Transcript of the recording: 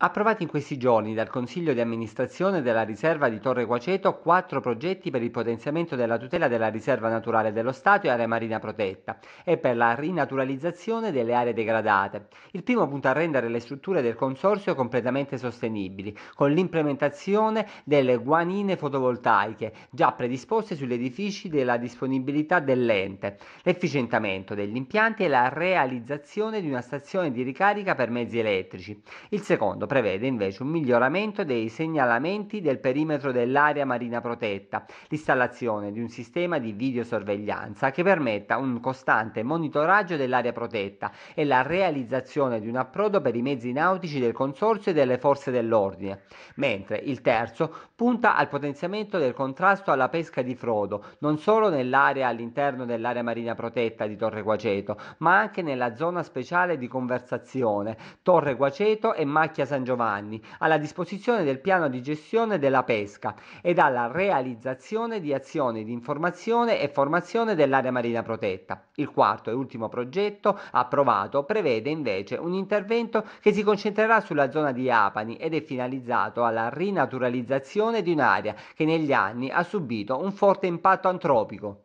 Approvati in questi giorni dal Consiglio di amministrazione della riserva di Torre Quaceto quattro progetti per il potenziamento della tutela della riserva naturale dello Stato e area marina protetta e per la rinaturalizzazione delle aree degradate. Il primo punta a rendere le strutture del consorzio completamente sostenibili con l'implementazione delle guanine fotovoltaiche già predisposte sugli edifici della disponibilità dell'ente, l'efficientamento degli impianti e la realizzazione di una stazione di ricarica per mezzi elettrici. Il secondo prevede invece un miglioramento dei segnalamenti del perimetro dell'area marina protetta, l'installazione di un sistema di videosorveglianza che permetta un costante monitoraggio dell'area protetta e la realizzazione di un approdo per i mezzi nautici del Consorzio e delle forze dell'ordine, mentre il terzo punta al potenziamento del contrasto alla pesca di frodo, non solo nell'area all'interno dell'area marina protetta di Torre Guaceto, ma anche nella zona speciale di conversazione Torre Guaceto e Macchia San San Giovanni, alla disposizione del piano di gestione della pesca ed alla realizzazione di azioni di informazione e formazione dell'area marina protetta. Il quarto e ultimo progetto approvato prevede invece un intervento che si concentrerà sulla zona di Apani ed è finalizzato alla rinaturalizzazione di un'area che negli anni ha subito un forte impatto antropico.